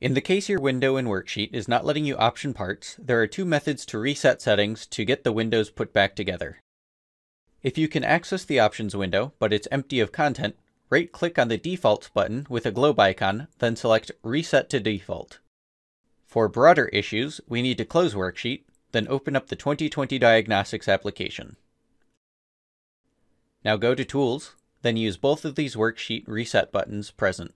In the case your window and Worksheet is not letting you option parts, there are two methods to reset settings to get the windows put back together. If you can access the options window, but it's empty of content, right-click on the Defaults button with a globe icon, then select Reset to Default. For broader issues, we need to close Worksheet, then open up the 2020 Diagnostics application. Now go to Tools, then use both of these worksheet reset buttons present.